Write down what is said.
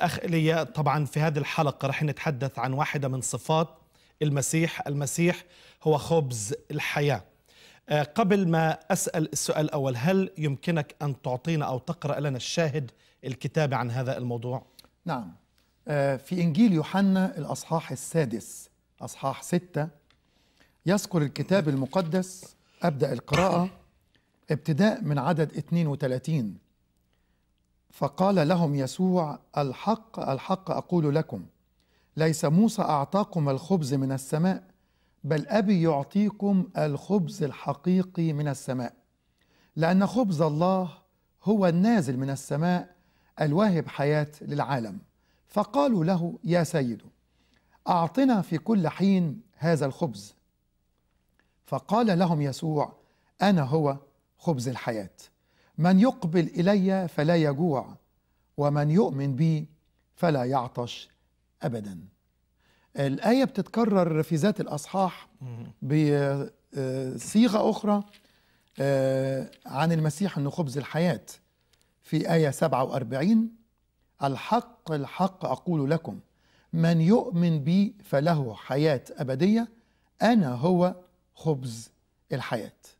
أخ ليا طبعا في هذه الحلقة رح نتحدث عن واحدة من صفات المسيح المسيح هو خبز الحياة آه، قبل ما أسأل السؤال الأول هل يمكنك أن تعطينا أو تقرأ لنا الشاهد الكتابي عن هذا الموضوع؟ نعم آه، في إنجيل يوحنا الأصحاح السادس أصحاح ستة يذكر الكتاب المقدس أبدأ القراءة ابتداء من عدد 32 فقال لهم يسوع الحق الحق اقول لكم ليس موسى اعطاكم الخبز من السماء بل ابي يعطيكم الخبز الحقيقي من السماء لان خبز الله هو النازل من السماء الواهب حياه للعالم فقالوا له يا سيد اعطنا في كل حين هذا الخبز فقال لهم يسوع انا هو خبز الحياه من يقبل الي فلا يجوع ومن يؤمن بي فلا يعطش ابدا الايه بتتكرر في ذات الاصحاح بصيغه آه، اخرى آه، عن المسيح انه خبز الحياه في ايه 47 الحق الحق اقول لكم من يؤمن بي فله حياه ابديه انا هو خبز الحياه